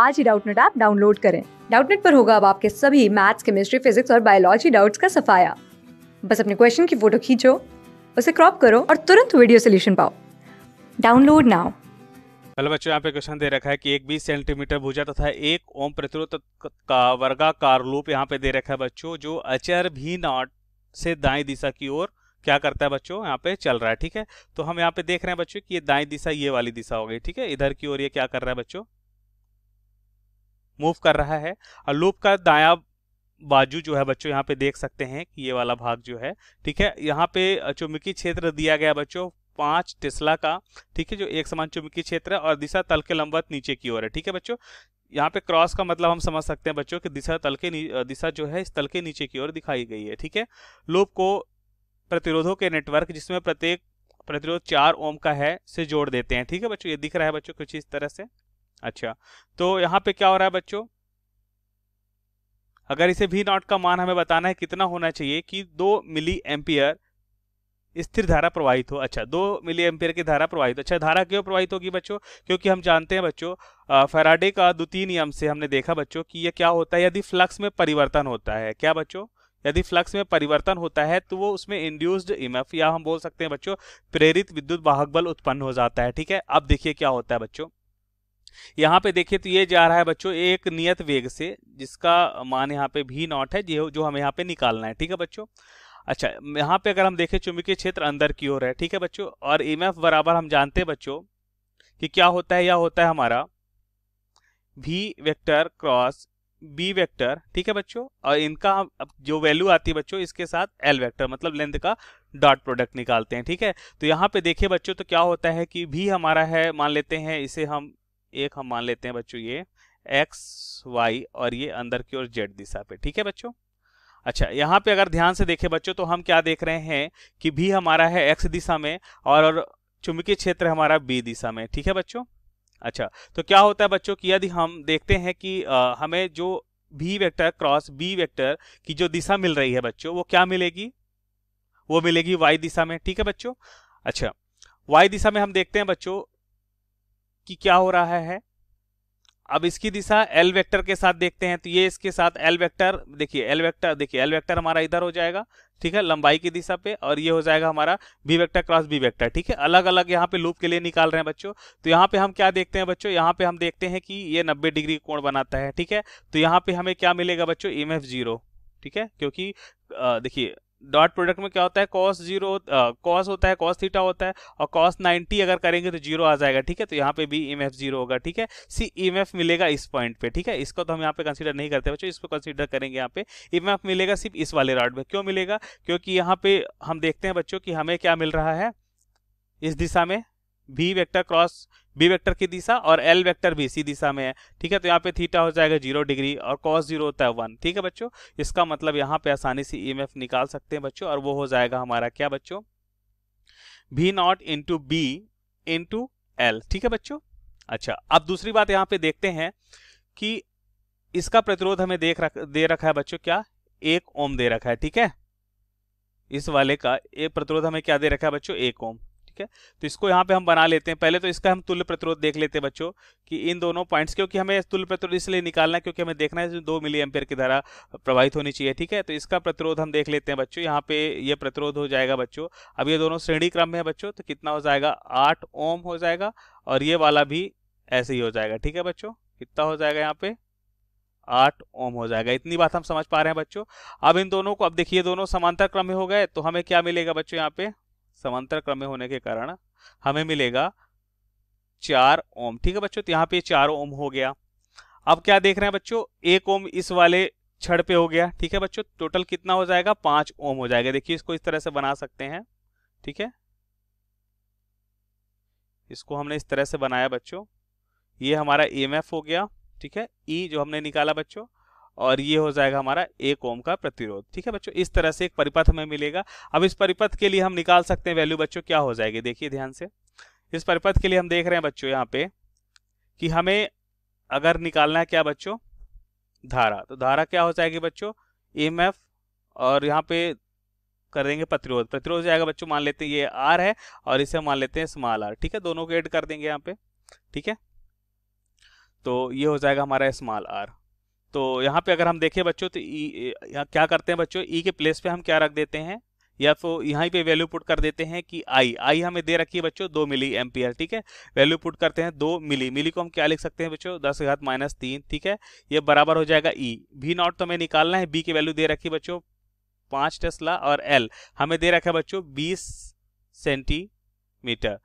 आज ही Doubtnut app download करें डाउटनेट पर होगा अब आपके सभी मैथ्स केमिस्ट्री फिजिक्स और बायोलॉजी डाउट्स का सफाया बस अपने क्वेश्चन की फोटो खींचो उसे क्रॉप करो और तुरंत वीडियो सोल्यूशन पाओ डाउनलोड नाउ हेलो बच्चों यहाँ पे क्वेश्चन दे रखा है कि एक बीस सेंटीमीटर भुजा तथा एक ओम प्रतिरोध का वर्गाकार लूप यहाँ पे दे रखा है बच्चों जो अचर भी नॉट से दाएं दिशा की ओर क्या करता है बच्चों यहाँ पे चल रहा है ठीक है तो हम यहाँ पे देख रहे हैं बच्चों कि ये दाएं दिशा ये वाली दिशा हो गई ठीक है इधर की ओर ये क्या कर रहा है बच्चों मूव कर रहा है और लूप का दाया बाजू जो है बच्चों यहाँ पे देख सकते हैं कि ये वाला भाग जो है ठीक है यहाँ पे चुम्बकीय क्षेत्र दिया गया बच्चों पांच टेस्ला का ठीक है जो एक समान चुम्बकीय क्षेत्र है और दिशा तल के लंबवत नीचे की ओर है ठीक है बच्चों यहाँ पे क्रॉस का मतलब हम समझ सकते हैं बच्चों कि दिशा तल के दिशा जो है इस तल के नीचे की ओर दिखाई गई है ठीक है लूप को प्रतिरोधों के नेटवर्क जिसमें प्रत्येक प्रतिरोध चार ओम का है से जोड़ देते हैं ठीक है बच्चों ये दिख रहा है बच्चों कुछ इस तरह से अच्छा तो यहाँ पे क्या हो रहा है बच्चों अगर इसे वी नॉट का मान हमें बताना है कितना होना चाहिए कि दो मिली एम्पियर स्थिर धारा प्रवाहित हो अच्छा दो मिली एम्पियर की धारा प्रवाहित हो अच्छा धारा क्यों प्रवाहित होगी बच्चों क्योंकि हम जानते हैं बच्चों फेराडे का द्वितीय नियम से हमने देखा बच्चों कि यह क्या होता है यदि फ्लक्स में परिवर्तन होता है क्या बच्चों यदि फ्लक्स में परिवर्तन होता है तो वो उसमें इंड्यूस्ड इमएफ या हम बोल सकते हैं बच्चों प्रेरित विद्युत वाहक बल उत्पन्न हो जाता है ठीक है अब देखिए क्या होता है बच्चों यहाँ पे देखिए तो ये जा रहा है बच्चों एक नियत वेग से जिसका मान यहाँ पे भी नॉट है जो हमें यहाँ पे निकालना है ठीक है बच्चों अच्छा यहाँ पे अगर हम देखें चुंबकीय क्षेत्र अंदर की ओर है ठीक है बच्चों और ई बराबर हम जानते हैं बच्चों कि क्या होता है या होता है हमारा भी वेक्टर क्रॉस बी वेक्टर ठीक है बच्चों और इनका जो वैल्यू आती है बच्चों इसके साथ एल वेक्टर मतलब लेंथ का डॉट प्रोडक्ट निकालते हैं ठीक है तो यहाँ पे देखिए बच्चों तो क्या होता है कि भी हमारा है मान लेते हैं इसे हम एक हम मान लेते हैं बच्चों ये एक्स वाई और ये अंदर की ओर जेड दिशा पे ठीक है बच्चों अच्छा यहाँ पे अगर ध्यान से देखें बच्चों तो हम क्या देख रहे हैं कि भी हमारा है एक्स दिशा में और चुंबकीय क्षेत्र हमारा बी दिशा में ठीक है बच्चों अच्छा तो क्या होता है बच्चों कि यदि हम देखते हैं कि आ, हमें जो भी वेक्टर क्रॉस बी वेक्टर की जो दिशा मिल रही है बच्चों वो क्या मिलेगी वो मिलेगी वाई दिशा में ठीक है बच्चों अच्छा वाई दिशा में हम देखते हैं बच्चों कि क्या हो रहा है अब इसकी दिशा एल वेक्टर के साथ देखते हैं तो ये इसके साथ एल वेक्टर देखिए एल वेक्टर देखिए एल वेक्टर हमारा इधर हो जाएगा ठीक है लंबाई की दिशा पे और ये हो जाएगा हमारा B vector cross B vector ठीक है अलग अलग यहाँ पे लूप के लिए निकाल रहे हैं बच्चों तो यहाँ पे हम क्या देखते हैं बच्चों यहाँ पे हम देखते हैं कि ये नब्बे डिग्री कोण बनाता है ठीक है तो यहाँ पे हमें क्या मिलेगा बच्चों एम e जीरो ठीक है क्योंकि देखिए डॉट प्रोडक्ट में क्या होता है कॉस जीरो कॉस होता है कॉस थीटा होता है और कॉस नाइन्टी अगर करेंगे तो जीरो आ जाएगा ठीक है तो यहाँ पे भी ई जीरो होगा ठीक है सी ई मिलेगा इस पॉइंट पे ठीक है इसको तो हम यहाँ पे कंसीडर नहीं करते बच्चों इसको कंसीडर करेंगे यहाँ पे ई मिलेगा सिर्फ इस वाले रॉड में क्यों मिलेगा क्योंकि यहाँ पे हम देखते हैं बच्चों की हमें क्या मिल रहा है इस दिशा में B vector cross B vector की दिशा और एल वेक्टर भी इसी दिशा में है ठीक है तो यहाँ पे थीटा हो जाएगा जीरो डिग्री और कॉस जीरो होता है वन ठीक है बच्चों इसका मतलब यहाँ पे आसानी से ई e निकाल सकते हैं बच्चों और वो हो जाएगा हमारा क्या बच्चों भी not into B into L ठीक है बच्चों अच्छा अब दूसरी बात यहाँ पे देखते हैं कि इसका प्रतिरोध हमें देख रख, दे रखा है बच्चों क्या एक ओम दे रखा है ठीक है इस वाले का एक प्रतिरोध हमें क्या दे रखा है बच्चों एक ओम ठीक है तो इसको यहाँ पे हम बना लेते हैं पहले तो इसका हम तुल्य प्रतिरोध देख लेते हैं बच्चों कि इन दोनों पॉइंट्स क्योंकि हमें तुल्य प्रतिरोध इसलिए निकालना है क्योंकि हमें देखना है दो मिली एम्पेयर की धारा प्रवाहित होनी चाहिए ठीक है तो इसका प्रतिरोध हम देख लेते हैं बच्चों यहाँ पे ये प्रतिरोध हो जाएगा बच्चों अब ये दोनों श्रेणी क्रम में है बच्चों तो कितना हो जाएगा आठ ओम हो जाएगा और ये वाला भी ऐसे ही हो जाएगा ठीक है बच्चों कितना हो जाएगा यहाँ पे आठ ओम हो जाएगा इतनी बात हम समझ पा रहे हैं बच्चों अब इन दोनों को अब देखिए दोनों समांतर क्रम में हो गए तो हमें क्या मिलेगा बच्चों यहाँ पे समांतर क्रम में होने के कारण हमें मिलेगा चार ओम ठीक है बच्चों तो यहाँ पे चार ओम हो गया अब क्या देख रहे हैं बच्चों एक ओम इस वाले छड़ पे हो गया ठीक है बच्चों टोटल कितना हो जाएगा पांच ओम हो जाएगा देखिए इसको इस तरह से बना सकते हैं ठीक है इसको हमने इस तरह से बनाया बच्चों ये हमारा ई e हो गया ठीक है ई e जो हमने निकाला बच्चों और ये हो जाएगा हमारा एक ओम का प्रतिरोध ठीक है बच्चों इस तरह से एक परिपथ हमें मिलेगा अब इस परिपथ के लिए हम निकाल सकते हैं वैल्यू बच्चों क्या हो जाएगी देखिए ध्यान से इस परिपथ के लिए हम देख रहे हैं बच्चों यहाँ पे कि हमें अगर निकालना है क्या बच्चों धारा तो धारा क्या हो जाएगी बच्चों एम e एफ और यहाँ पे कर देंगे प्रतिरोध प्रतिरोध जाएगा बच्चों मान लेते हैं ये आर है और इसे मान लेते हैं स्मॉल आर ठीक है दोनों को एड कर देंगे यहाँ पे ठीक है तो ये हो जाएगा हमारा स्मॉल आर तो यहाँ पे अगर हम देखें बच्चों तो ई क्या करते हैं बच्चों ई के प्लेस पे हम क्या रख देते हैं या तो यहाँ पे वैल्यू पुट कर देते हैं कि आई आई हमें दे रखी है बच्चों दो मिली एम्पियर ठीक है वैल्यू पुट करते हैं दो मिली मिली को हम क्या लिख सकते हैं बच्चों दस घात माइनस तीन ठीक है ये बराबर हो जाएगा ई भी नॉट तो हमें निकालना है बी की वैल्यू दे रखी बच्चों पाँच टेस्ला और एल हमें दे रखा है बच्चों बीस सेंटीमीटर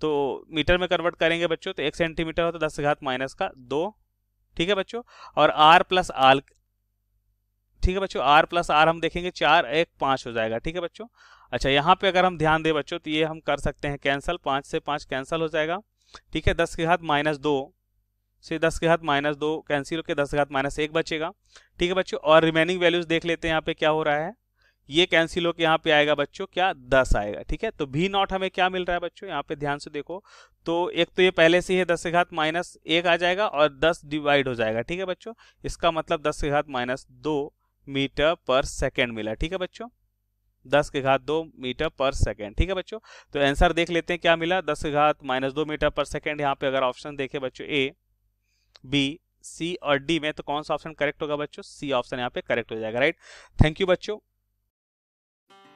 तो मीटर में कन्वर्ट करेंगे बच्चों तो एक सेंटीमीटर हो तो दस घात माइनस का दो ठीक है बच्चों और आर प्लस आल ठीक है बच्चों आर प्लस आर हम देखेंगे चार एक पाँच हो जाएगा ठीक है बच्चों अच्छा यहाँ पे अगर हम ध्यान दें बच्चों तो ये हम कर सकते हैं कैंसिल पाँच से पाँच कैंसिल हो जाएगा ठीक है दस के हाथ माइनस दो से दस के हाथ माइनस दो कैंसिल होकर दस के हाथ माइनस एक बचेगा ठीक है बच्चों और रिमेनिंग वैल्यूज देख लेते हैं यहाँ पे क्या हो रहा है ये कैंसिल होकर यहाँ पे आएगा बच्चों क्या दस आएगा ठीक है तो भी नॉट हमें क्या मिल रहा है बच्चों यहाँ पे ध्यान से देखो तो एक तो ये पहले से ही दस के घात माइनस एक आ जाएगा और दस डिवाइड हो जाएगा ठीक है बच्चों इसका मतलब दस के घात माइनस दो मीटर पर सेकेंड मिला ठीक है बच्चों दस के घात दो मीटर पर सेकेंड ठीक है बच्चों तो आंसर देख लेते हैं क्या मिला दस के घात माइनस दो मीटर पर सेकेंड यहाँ पे अगर ऑप्शन देखे बच्चों ए बी सी और डी में तो कौन सा ऑप्शन करेक्ट होगा बच्चों सी ऑप्शन यहाँ पे करेक्ट हो जाएगा राइट थैंक यू बच्चों